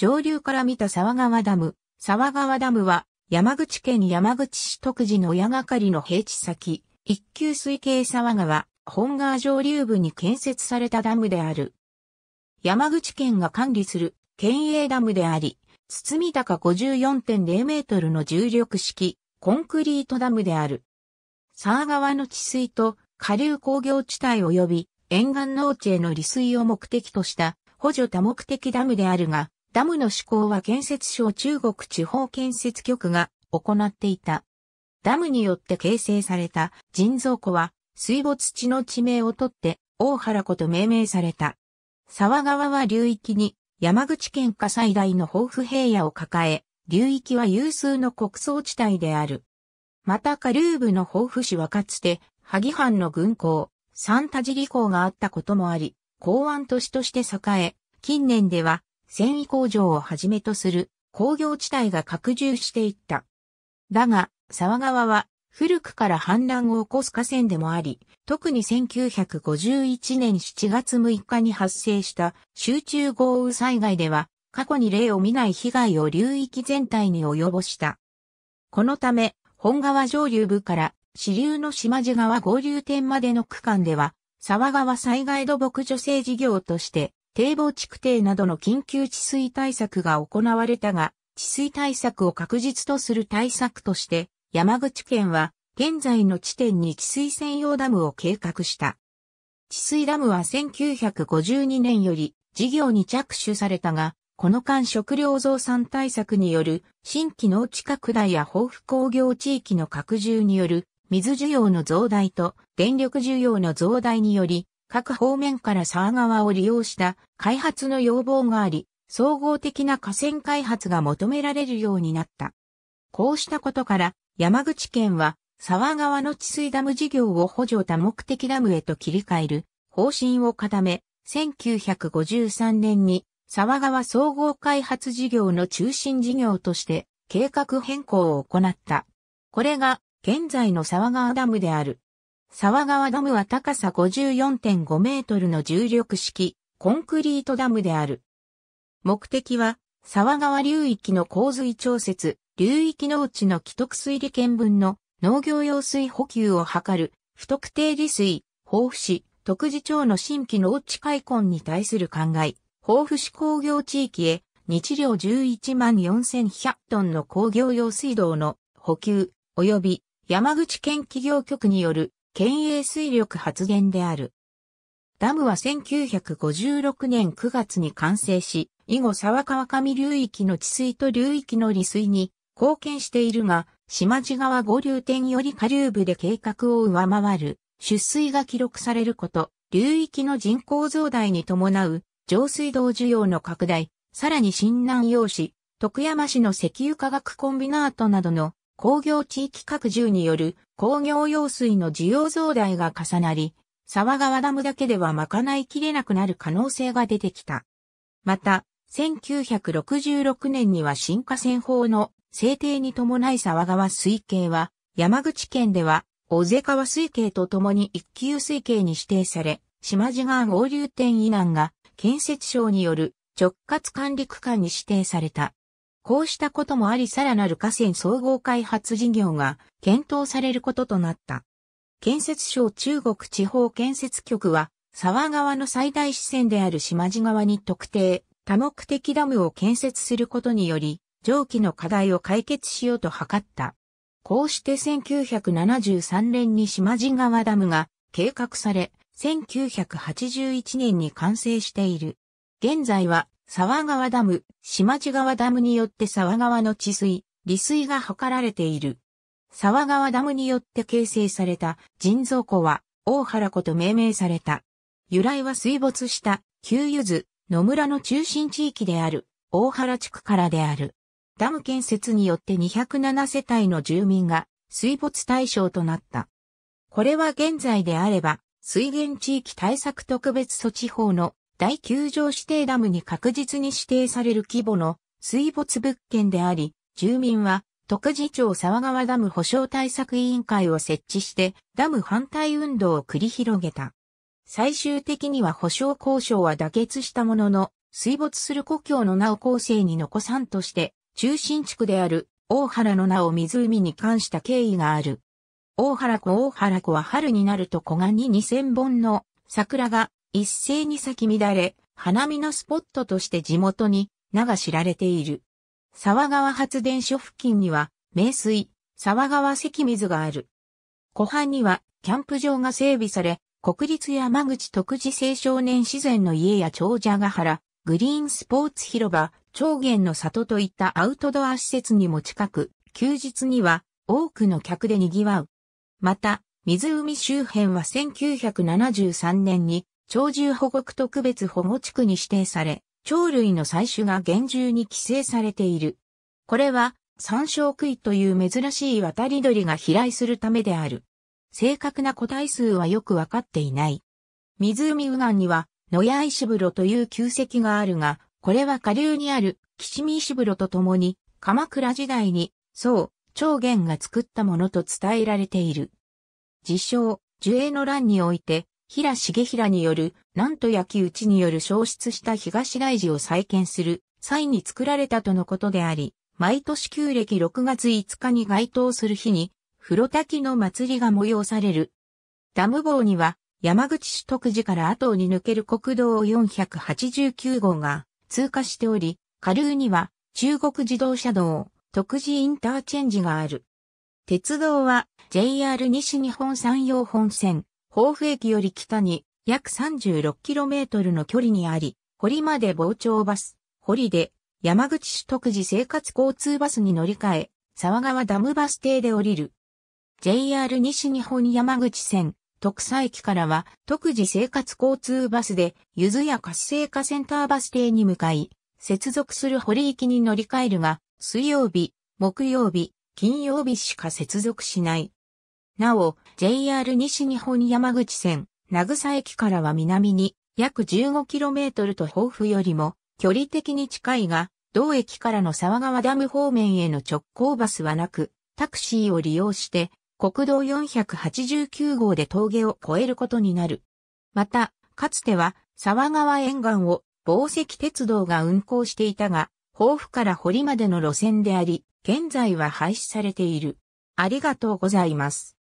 上流から見た沢川ダム。沢川ダムは山口県山口市徳時の矢がかりの平地先、一級水系沢川、本川上流部に建設されたダムである。山口県が管理する県営ダムであり、堤高54.0メートルの重力式コンクリートダムである。沢川の治水と下流工業地帯及び沿岸農地への利水を目的とした補助多目的ダムであるが、ダムの施工は建設省中国地方建設局が行っていた。ダムによって形成された人造湖は水没地の地名をとって大原湖と命名された。沢川は流域に山口県下最大の豊富平野を抱え、流域は有数の国葬地帯である。また下流部の豊富市はかつて、萩藩の軍港、三田尻港があったこともあり、港湾都市として栄え、近年では繊維工場をはじめとする工業地帯が拡充していった。だが、沢川は古くから氾濫を起こす河川でもあり、特に1951年7月6日に発生した集中豪雨災害では、過去に例を見ない被害を流域全体に及ぼした。このため、本川上流部から支流の島地川合流点までの区間では、沢川災害土木助成事業として堤防築堤などの緊急治水対策が行われたが、治水対策を確実とする対策として、山口県は現在の地点に治水専用ダムを計画した。治水ダムは1952年より事業に着手されたが、この間食料増産対策による新規農地拡大や豊富工業地域の拡充による水需要の増大と電力需要の増大により各方面から沢川を利用した開発の要望があり、総合的な河川開発が求められるようになった。こうしたことから、山口県は沢川の治水ダム事業を補助多目的ダムへと切り替える方針を固め、1953年に沢川総合開発事業の中心事業として計画変更を行った。これが現在の沢川ダムである。沢川ダムは高さ54.5メートルの重力式コンクリートダムである。目的は沢川流域の洪水調節、流域農地の既得水利圏分の農業用水補給を図る不特定利水、豊富市、徳次町の新規農地開墾に対する考え、豊富市工業地域へ日量11万4100トンの工業用水道の補給及び山口県企業局による県営水力発電である。ダムは1956年9月に完成し、以後沢川上流域の治水と流域の利水に貢献しているが、島地川五流点より下流部で計画を上回る出水が記録されること、流域の人口増大に伴う上水道需要の拡大、さらに新南用市、徳山市の石油化学コンビナートなどの工業地域拡充による工業用水の需要増大が重なり、沢川ダムだけでは賄いきれなくなる可能性が出てきた。また、1966年には新河川法の制定に伴い沢川水系は、山口県では、小瀬川水系とともに一級水系に指定され、島地川合流点以南が建設省による直轄管理区間に指定された。こうしたこともありさらなる河川総合開発事業が検討されることとなった。建設省中国地方建設局は、沢川の最大支線である島地川に特定、多目的ダムを建設することにより、上記の課題を解決しようと図った。こうして1973年に島地川ダムが計画され、1981年に完成している。現在は沢川ダム、島地川ダムによって沢川の治水、利水が図られている。沢川ダムによって形成された人造湖は大原湖と命名された。由来は水没した旧ゆず野村の中心地域である大原地区からである。ダム建設によって207世帯の住民が水没対象となった。これは現在であれば水源地域対策特別措置法の第9条指定ダムに確実に指定される規模の水没物件であり、住民は特事庁沢川ダム保障対策委員会を設置してダム反対運動を繰り広げた。最終的には保障交渉は妥結したものの、水没する故郷の名を後世に残さんとして、中心地区である大原の名を湖に関した経緯がある。大原湖大原湖は春になると湖岸に2000本の桜が一斉に咲き乱れ、花見のスポットとして地元に名が知られている。沢川発電所付近には、名水、沢川関水がある。湖畔には、キャンプ場が整備され、国立山口特治青少年自然の家や長者ヶ原、グリーンスポーツ広場、長原の里といったアウトドア施設にも近く、休日には多くの客で賑わう。また、湖周辺は1973年に鳥獣保護区特別保護地区に指定され、鳥類の採取が厳重に規制されている。これは、山椒杭という珍しい渡り鳥が飛来するためである。正確な個体数はよくわかっていない。湖右岸には、野谷石風呂という旧跡があるが、これは下流にある吉見石風呂とともに、鎌倉時代に、そう、長元が作ったものと伝えられている。自称、樹影の乱において、平重平による、なんと焼き討ちによる消失した東大寺を再建する際に作られたとのことであり、毎年旧暦6月5日に該当する日に、風呂滝の祭りが催される。ダム坊には、山口市徳寺から後に抜ける国道489号が通過しており、下流には中国自動車道、徳寺インターチェンジがある。鉄道は JR 西日本山陽本線、甲府駅より北に約 36km の距離にあり、堀まで傍聴バス、堀で山口市特時生活交通バスに乗り換え、沢川ダムバス停で降りる。JR 西日本山口線、徳佐駅からは特時生活交通バスで、ゆずや活性化センターバス停に向かい、接続する堀駅に乗り換えるが、水曜日、木曜日、金曜日しか接続しない。なお、JR 西日本山口線、名草駅からは南に約 15km と豊富よりも距離的に近いが、同駅からの沢川ダム方面への直行バスはなく、タクシーを利用して国道489号で峠を越えることになる。また、かつては沢川沿岸を防石鉄道が運行していたが、豊富から堀までの路線であり、現在は廃止されている。ありがとうございます。